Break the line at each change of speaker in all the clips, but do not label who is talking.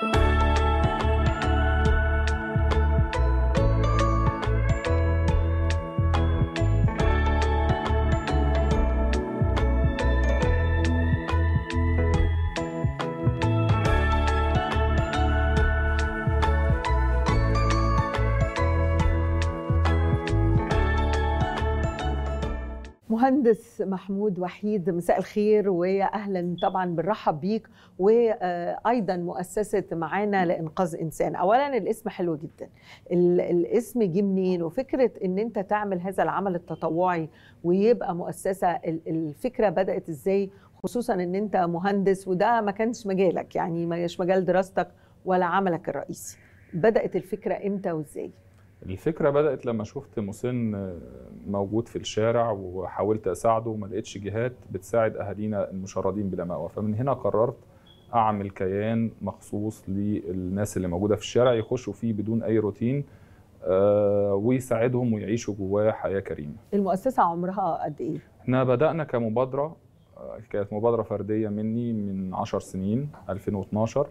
Thank you. مهندس محمود وحيد مساء الخير واهلا طبعا بنرحب بيك وايضا مؤسسه معانا لانقاذ انسان اولا الاسم حلو جدا الاسم جه منين وفكره ان انت تعمل هذا العمل التطوعي ويبقى مؤسسه الفكره بدات ازاي خصوصا ان انت مهندس وده ما كانش مجالك يعني ما مجال دراستك ولا عملك الرئيسي بدات الفكره امتى وازاي
الفكره بدات لما شفت مسن موجود في الشارع وحاولت اساعده وما لقيتش جهات بتساعد اهالينا المشردين بلا مأوى فمن هنا قررت اعمل كيان مخصوص للناس اللي موجوده في الشارع يخشوا فيه بدون اي روتين آه، ويساعدهم ويعيشوا جواه حياه كريمه.
المؤسسه عمرها قد ايه؟
احنا بدانا كمبادره آه، كانت مبادره فرديه مني من 10 سنين 2012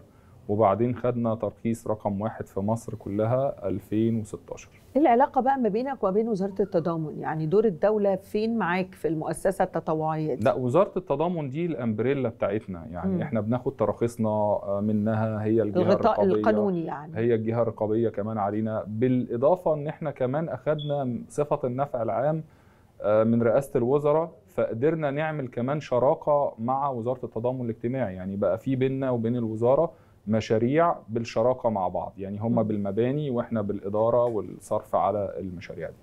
وبعدين خدنا ترخيص رقم واحد في مصر كلها 2016
ايه العلاقة بقى ما بينك وما بين وزارة التضامن يعني دور الدولة فين معاك في المؤسسة التطوعية دي؟
لا وزارة التضامن دي الأمبريلا بتاعتنا يعني مم. احنا بناخد تراخيصنا آه، منها هي الجهة الغطاء الرقابية القانوني يعني هي الجهة الرقابية كمان علينا بالإضافة إن احنا كمان أخدنا صفة النفع العام آه، من رئاسة الوزراء فقدرنا نعمل كمان شراكة مع وزارة التضامن الاجتماعي يعني بقى في بيننا وبين الوزارة مشاريع بالشراكه مع بعض يعني هم بالمباني واحنا بالاداره والصرف على
المشاريع دي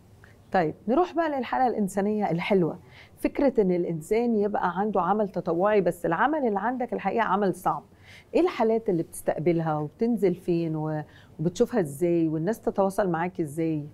طيب نروح بقى للحاله الانسانيه الحلوه فكره ان الانسان يبقى عنده عمل تطوعي بس العمل اللي عندك الحقيقه عمل صعب ايه الحالات اللي بتستقبلها وبتنزل فين وبتشوفها ازاي والناس تتواصل معاك ازاي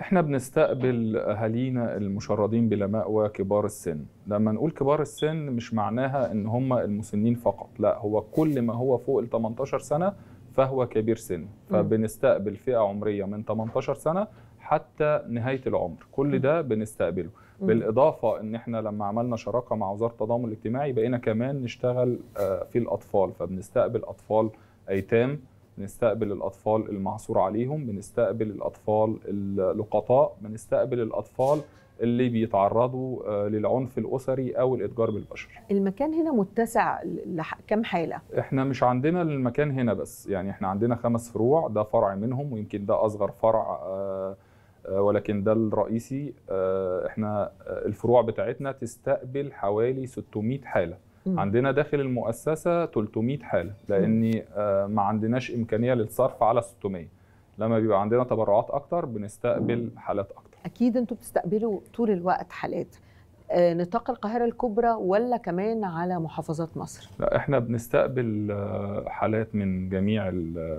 احنا بنستقبل اهالينا المشردين بلا مأوى كبار السن لما نقول كبار السن مش معناها ان هم المسنين فقط لا هو كل ما هو فوق ال 18 سنه فهو كبير سن فبنستقبل فئه عمريه من 18 سنه حتى نهايه العمر كل ده بنستقبله بالاضافه ان احنا لما عملنا شراكه مع وزاره التضامن الاجتماعي بقينا كمان نشتغل آه، في الاطفال فبنستقبل اطفال ايتام بنستقبل الأطفال المعصور عليهم بنستقبل الأطفال اللقطاء بنستقبل الأطفال اللي بيتعرضوا آه، للعنف الاسري او الاتجار بالبشر.
المكان هنا متسع لكم حاله؟
احنا مش عندنا المكان هنا بس، يعني احنا عندنا خمس فروع ده فرع منهم ويمكن ده اصغر فرع آه، آه، ولكن ده الرئيسي احنا الفروع بتاعتنا تستقبل حوالي 600 حاله. م. عندنا داخل المؤسسه 300 حاله لاني آه، ما عندناش امكانيه للصرف على 600 لما بيبقى عندنا تبرعات اكتر بنستقبل حالات اكتر
اكيد انتوا بتستقبلوا طول الوقت حالات آه، نطاق القاهره الكبرى ولا كمان على محافظات مصر
لا احنا بنستقبل آه، حالات من جميع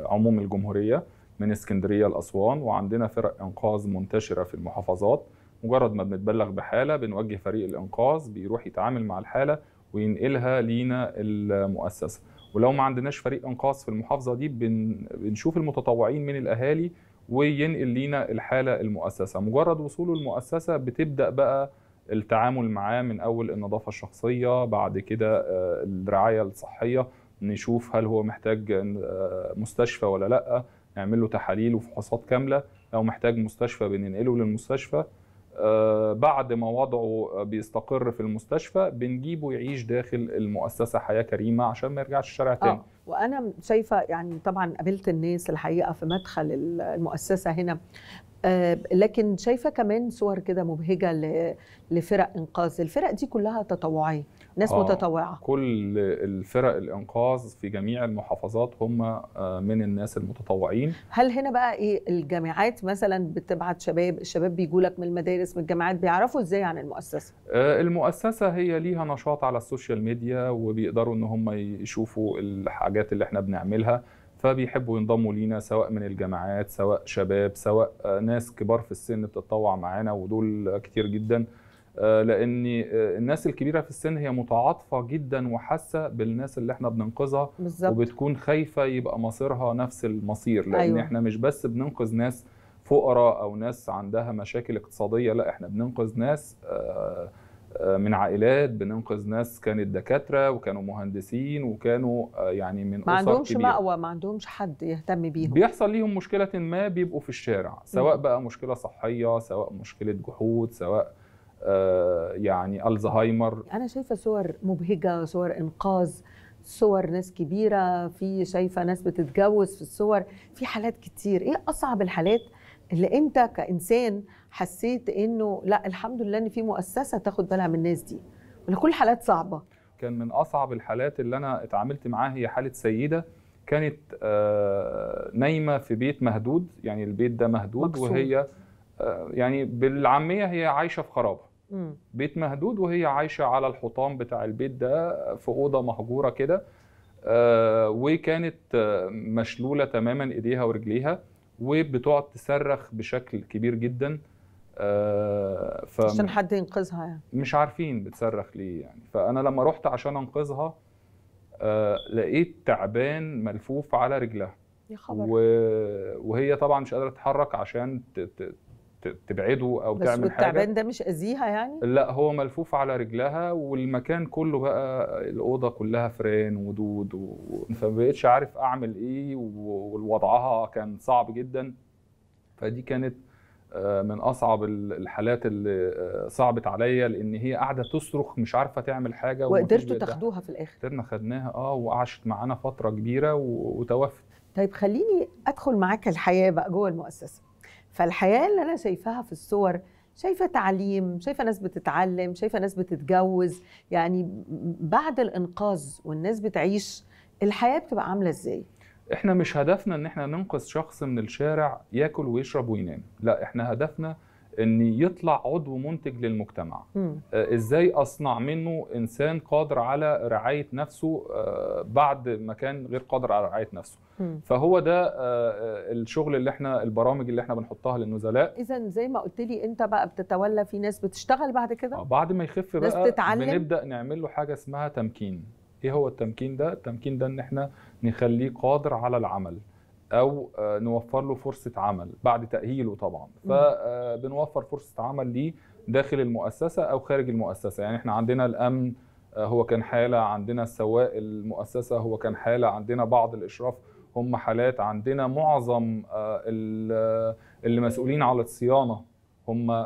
عموم الجمهوريه من اسكندريه لاسوان وعندنا فرق انقاذ منتشره في المحافظات مجرد ما بنتبلغ بحاله بنوجه فريق الانقاذ بيروح يتعامل مع الحاله وينقلها لينا المؤسسه ولو ما عندناش فريق انقاذ في المحافظه دي بنشوف المتطوعين من الاهالي وينقل لينا الحاله المؤسسه مجرد وصوله المؤسسه بتبدا بقى التعامل معاه من اول النظافه الشخصيه بعد كده آه، الرعايه الصحيه نشوف هل هو محتاج آه، مستشفى ولا لا نعمل له تحاليل وفحوصات كامله لو محتاج مستشفى بننقله للمستشفى آه، بعد ما وضعه بيستقر في المستشفى بنجيبه يعيش داخل المؤسسه حياه كريمه عشان ما يرجعش الشارع آه، تاني آه.
وانا شايفه يعني طبعا قابلت الناس الحقيقه في مدخل المؤسسه هنا آه، لكن شايفه كمان صور كده مبهجه لفرق انقاذ الفرق دي كلها تطوعيه ناس آه متطوعه
كل الفرق الانقاذ في جميع المحافظات هم آه، من الناس المتطوعين
هل هنا بقى ايه الجامعات مثلا بتبعت شباب الشباب بيجوا لك من المدارس من الجامعات بيعرفوا ازاي عن المؤسسه
آه المؤسسه هي ليها نشاط على السوشيال ميديا وبيقدروا ان هم يشوفوا الحاجات اللي احنا بنعملها فبيحبوا ينضموا لينا سواء من الجامعات سواء شباب سواء آه، ناس كبار في السن بتتطوع معانا ودول كتير جدا آه، لان آه، الناس الكبيره في السن هي متعاطفه جدا وحاسه بالناس اللي احنا بننقذها بالزبط. وبتكون خايفه يبقى مصيرها نفس المصير لان أيوة. احنا مش بس بننقذ ناس فقراء او ناس عندها مشاكل اقتصاديه لا احنا بننقذ ناس آه آه، من عائلات بننقذ ناس كانت دكاتره وكانوا مهندسين وكانوا آه، يعني من ما عندهمش كبيرة.
مأوى ما عندهمش حد يهتم بيهم
بيحصل ليهم مشكله ما بيبقوا في الشارع سواء بقى مشكله صحيه سواء مشكله جحود سواء آه يعني الزهايمر
انا شايفه صور مبهجه صور انقاذ صور ناس كبيره في شايفه ناس بتتجوز في الصور في حالات كتير ايه اصعب الحالات اللي انت كانسان حسيت انه لا الحمد لله ان في مؤسسه تاخد بالها من الناس دي ولا كل حالات صعبه
كان من اصعب الحالات اللي انا اتعاملت معاها هي حاله سيده كانت آه، نايمه في بيت مهدود يعني البيت ده مهدود مكسور. وهي آه، يعني بالعاميه هي عايشه في خرابه بيت مهدود وهي عايشه على الحطام بتاع البيت ده في اوضه مهجوره كده آه، وكانت مشلوله تماما ايديها ورجليها وبتقعد تصرخ بشكل كبير جدا آه عشان حد
ينقذها يعني
مش عارفين بتصرخ ليه يعني فانا لما رحت عشان انقذها آه لقيت تعبان ملفوف على رجلها يا خبر وهي طبعا مش قادره تتحرك عشان تبعده او بس تعمل حاجه بس
ده مش اذيها يعني
لا هو ملفوف على رجلها والمكان كله بقى الاوضه كلها فران ودود و... بقتش عارف اعمل ايه ووضعها كان صعب جدا فدي كانت آه، من اصعب الحالات اللي آه، صعبت عليا لان هي قاعده تصرخ مش عارفه تعمل حاجه
وقدرتوا تاخدوها في الاخر
قدرنا خدناها اه وعاشت معانا فتره كبيره وتوفت
طيب خليني ادخل معاك الحياه بقى جوه المؤسسه فالحياه اللي انا شايفاها في الصور شايفه تعليم شايفه ناس بتتعلم شايفه ناس بتتجوز يعني بعد الانقاذ والناس بتعيش الحياه بتبقى عامله ازاي احنا
مش هدفنا ان احنا ننقذ شخص من الشارع ياكل ويشرب وينام لا احنا هدفنا ان يطلع عضو منتج للمجتمع م. آه، ازاي اصنع منه انسان قادر على رعايه نفسه آه، بعد ما كان غير قادر على رعايه نفسه مم. فهو ده آه، الشغل اللي احنا البرامج اللي احنا بنحطها للنزلاء
اذا زي ما قلت لي انت بقى بتتولى في ناس بتشتغل بعد كده
بعد ما يخف بقى تتعلم. بنبدا نعمل له حاجه اسمها تمكين ايه هو التمكين ده التمكين ده ان احنا نخليه قادر على العمل او آه، نوفر له فرصه عمل بعد تاهيله طبعا فبنوفر آه، فرصه عمل ليه داخل المؤسسه او خارج المؤسسه يعني احنا عندنا الامن آه، هو كان حاله عندنا السواق المؤسسه هو كان حاله عندنا بعض الاشراف هم حالات عندنا معظم اللي مسؤولين على الصيانه هم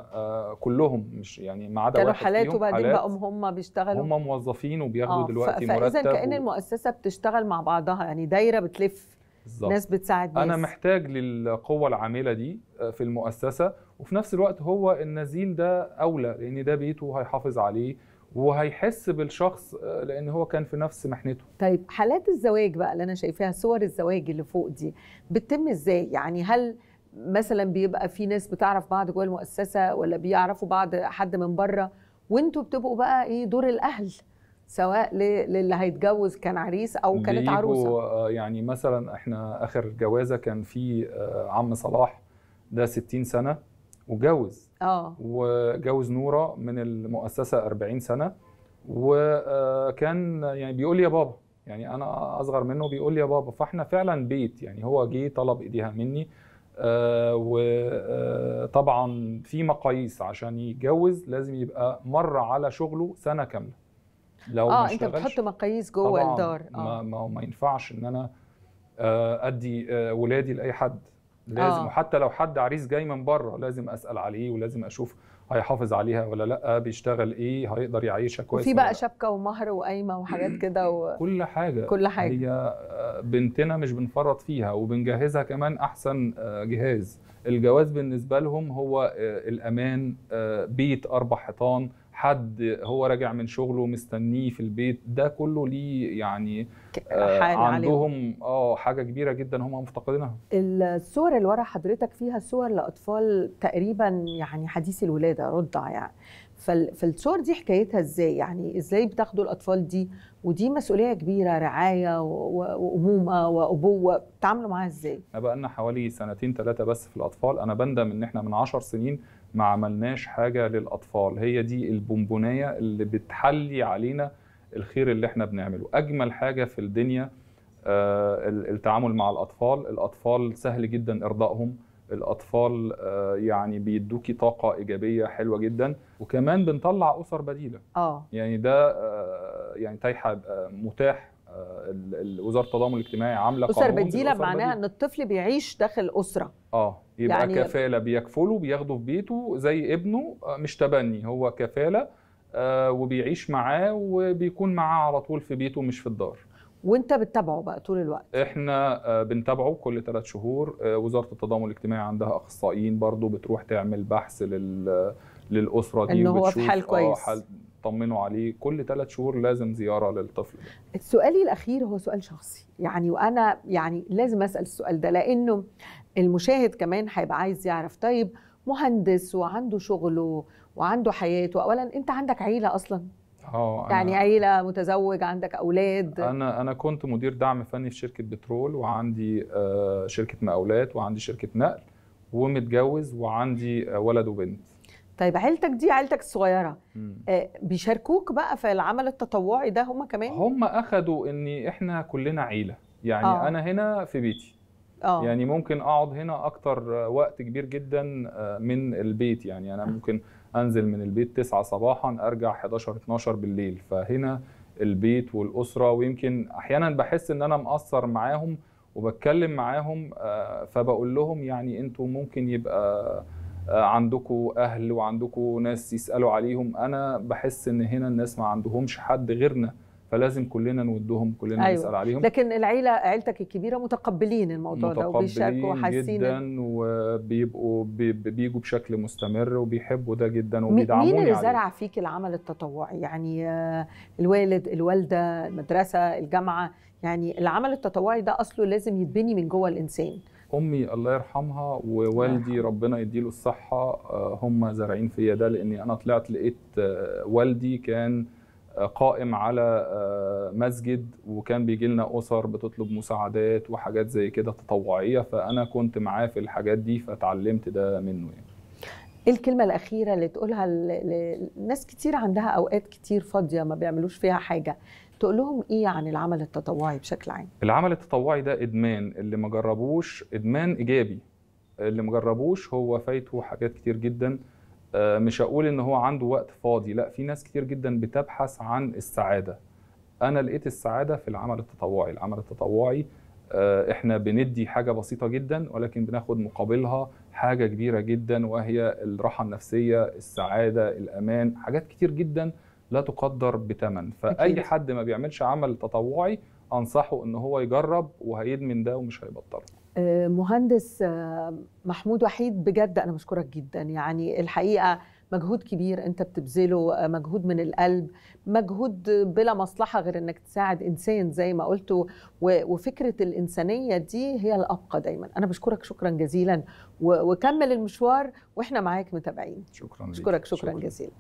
كلهم مش يعني ما عدا كانوا حالات وبعدين بقوا
هم بيشتغلوا هم
موظفين وبياخدوا آه دلوقتي مرتب فاذا كان و...
المؤسسه بتشتغل مع بعضها يعني دايره بتلف بالزبط. ناس بتساعد ناس انا
محتاج للقوه العامله دي آه، في المؤسسه وفي نفس الوقت هو النزيل ده اولى لان ده بيته هيحافظ عليه وهيحس بالشخص آه، لان هو كان في نفس محنته
طيب حالات الزواج بقى اللي انا شايفاها صور الزواج اللي فوق دي بتتم ازاي يعني هل مثلا بيبقى في ناس بتعرف بعض جوه المؤسسه ولا بيعرفوا بعض حد من بره وانتوا بتبقوا بقى ايه دور الاهل سواء للي هيتجوز كان عريس او كانت عروسه
آه، يعني مثلا احنا اخر جوازه كان في آه، عم صلاح ده 60 سنه وجوز اه وجوز نوره من المؤسسه 40 سنه وكان آه، يعني بيقول لي يا بابا يعني انا اصغر منه بيقول لي يا بابا فاحنا فعلا بيت يعني هو جه طلب ايديها مني وطبعا في مقاييس عشان يتجوز لازم يبقى مر على شغله سنه كامله لو اه انت بتحط
مقاييس جوه الدار
آه. ما ما, ما ينفعش ان انا آه، ادي آه، ولادي لاي حد لازم آه. وحتى لو حد عريس جاي من بره لازم اسال عليه ولازم اشوف هيحافظ عليها ولا لا بيشتغل ايه هيقدر يعيشها كويس في
بقى شبكه ومهر وقايمه وحاجات كده و...
كل حاجه كل حاجه هي آه، بنتنا مش بنفرط فيها وبنجهزها كمان احسن جهاز الجواز بالنسبه لهم هو الامان بيت اربع حيطان حد هو راجع من شغله مستنيه في البيت ده كله ليه يعني آه عندهم اه حاجه كبيره جدا هم مفتقدينها
الصور اللي ورا حضرتك فيها صور لاطفال تقريبا يعني حديث الولاده رضع يعني فالصور دي حكايتها ازاي يعني ازاي بتاخدوا الاطفال دي ودي مسؤوليه كبيره رعايه وامومه وابوه بتعاملوا معاها ازاي؟
احنا بقى لنا حوالي سنتين ثلاثه بس في الاطفال انا بندم ان احنا من 10 سنين ما عملناش حاجه للاطفال هي دي البونبونيه اللي بتحلي علينا الخير اللي احنا بنعمله اجمل حاجه في الدنيا آه، التعامل مع الاطفال الاطفال سهل جدا ارضائهم الاطفال آه، يعني بيدوكي طاقه ايجابيه حلوه جدا وكمان بنطلع اسر بديله اه يعني ده آه، يعني تايحه متاح وزاره التضامن الاجتماعي عامله اسر بديله معناها
ان الطفل بيعيش داخل اسره
اه يبقى يعني كفاله بيكفله بياخده في بيته زي ابنه آه، مش تبني هو كفاله آه، وبيعيش معاه وبيكون معاه على طول في بيته مش في الدار
وانت بتتابعه بقى طول الوقت
احنا آه، بنتابعه كل ثلاث شهور وزاره التضامن الاجتماعي عندها اخصائيين برضو بتروح تعمل بحث لل للاسره دي ان هو في حال كويس تطمنوا عليه كل ثلاث شهور لازم زياره للطفل
ده. سؤالي الاخير هو سؤال شخصي يعني وانا يعني لازم اسال السؤال ده لانه المشاهد كمان هيبقى عايز يعرف طيب مهندس وعنده شغله وعنده حياته اولا انت عندك عيله اصلا اه يعني عيله متزوج عندك اولاد
انا انا كنت مدير دعم فني في شركه بترول وعندي آه، شركه مقاولات وعندي شركه نقل ومتجوز وعندي آه، ولد وبنت
طيب عيلتك دي عيلتك الصغيره آه بيشاركوك بقى في العمل التطوعي ده هم كمان هم
اخدوا ان احنا كلنا عيله يعني آه. انا هنا في بيتي آه. يعني ممكن اقعد هنا اكتر وقت كبير جدا آه، من البيت يعني انا ممكن انزل من البيت 9 صباحا ارجع 11 12 بالليل فهنا البيت والاسره ويمكن احيانا بحس ان انا مقصر معاهم وبتكلم معاهم آه، فبقول لهم يعني انتوا ممكن يبقى آه، عندكم اهل وعندكم ناس يسالوا عليهم انا بحس ان هنا الناس ما عندهمش حد غيرنا فلازم كلنا نودهم كلنا أيوة. نسال عليهم
لكن العيله عيلتك الكبيره متقبلين الموضوع ده وبيشاركوا وحاسين جدا
وبيبقوا بيجوا بشكل مستمر وبيحبوا ده جدا وبيدعموني مين اللي زرع
فيك العمل التطوعي يعني آه، الوالد الوالده المدرسه الجامعه يعني العمل التطوعي ده اصله لازم يتبني من جوه الانسان
امي الله يرحمها ووالدي ربنا يديله الصحه آه، هم زارعين فيا ده لاني انا طلعت لقيت آه، والدي كان آه، قائم على مسجد وكان بيجي لنا اسر بتطلب مساعدات وحاجات زي كده تطوعيه فانا كنت معاه في الحاجات دي فتعلمت ده منه يعني
ايه الكلمه الاخيره اللي تقولها لناس كتير عندها اوقات كتير فاضيه ما بيعملوش فيها حاجه تقول لهم ايه عن العمل التطوعي بشكل عام؟
العمل التطوعي ده ادمان اللي ما جربوش ادمان ايجابي اللي ما جربوش هو فايته حاجات كتير جدا آه، مش هقول ان هو عنده وقت فاضي لا في ناس كتير جدا بتبحث عن السعاده انا لقيت السعاده في العمل التطوعي العمل التطوعي آه، احنا بندي حاجه بسيطه جدا ولكن بناخد مقابلها حاجه كبيره جدا وهي الراحه النفسيه السعاده الامان حاجات كتير جدا لا تقدر بثمن فاي أكيد. حد ما بيعملش عمل تطوعي انصحه ان هو يجرب وهيدمن ده ومش هيبطله
آه، مهندس آه، محمود وحيد بجد انا بشكرك جدا يعني الحقيقه مجهود كبير انت بتبذله آه، مجهود من القلب مجهود بلا مصلحه غير انك تساعد انسان زي ما قلت وفكره الانسانيه دي هي الابقى دايما انا بشكرك شكرا جزيلا وكمل المشوار واحنا معاك متابعين شكرا بشكرك شكرا, شكرا جزيلا